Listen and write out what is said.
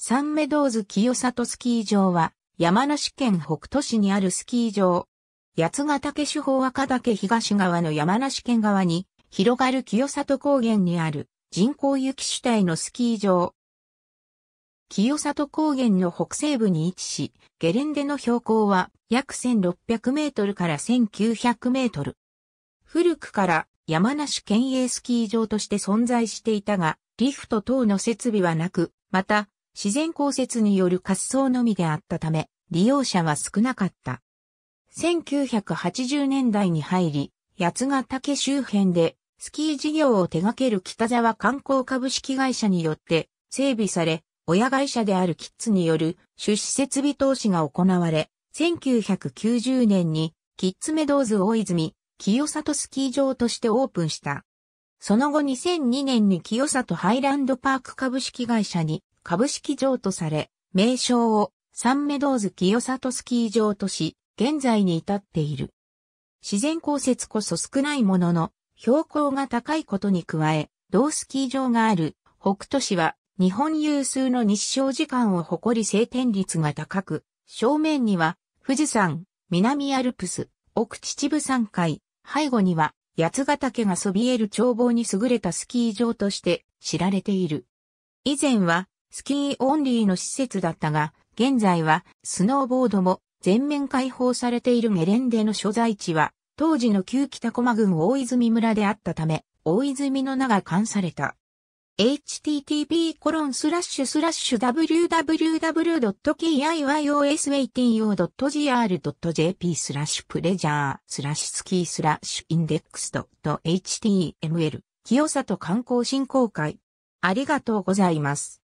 サンメドーズ清里スキー場は、山梨県北都市にあるスキー場。八ヶ岳手法赤岳東側の山梨県側に、広がる清里高原にある人工雪主体のスキー場。清里高原の北西部に位置し、ゲレンデの標高は約1600メートルから1900メートル。古くから山梨県営スキー場として存在していたが、リフト等の設備はなく、また自然降雪による滑走のみであったため、利用者は少なかった。1980年代に入り、八ヶ岳周辺でスキー事業を手掛ける北沢観光株式会社によって整備され、親会社であるキッズによる出資設備投資が行われ、1990年にキッズメドーズ大泉、清里スキー場としてオープンした。その後2002年に清里ハイランドパーク株式会社に株式場とされ、名称をサンメドーズ清里スキー場とし、現在に至っている。自然降雪こそ少ないものの、標高が高いことに加え、同スキー場がある北斗市は日本有数の日照時間を誇り晴天率が高く、正面には富士山、南アルプス、奥秩父山海、背後には八ヶ岳がそびえる眺望に優れたスキー場として知られている。以前はスキーオンリーの施設だったが、現在はスノーボードも全面開放されているゲレンデの所在地は、当時の旧北駒郡大泉村であったため、大泉の名が冠された。http コロンスラッシュスラッシュ w w w k i i o s w a t i o g r j p スラッシュプレジャースラッシュスキースラッシュインデックス .html 清里観光振興会ありがとうございます。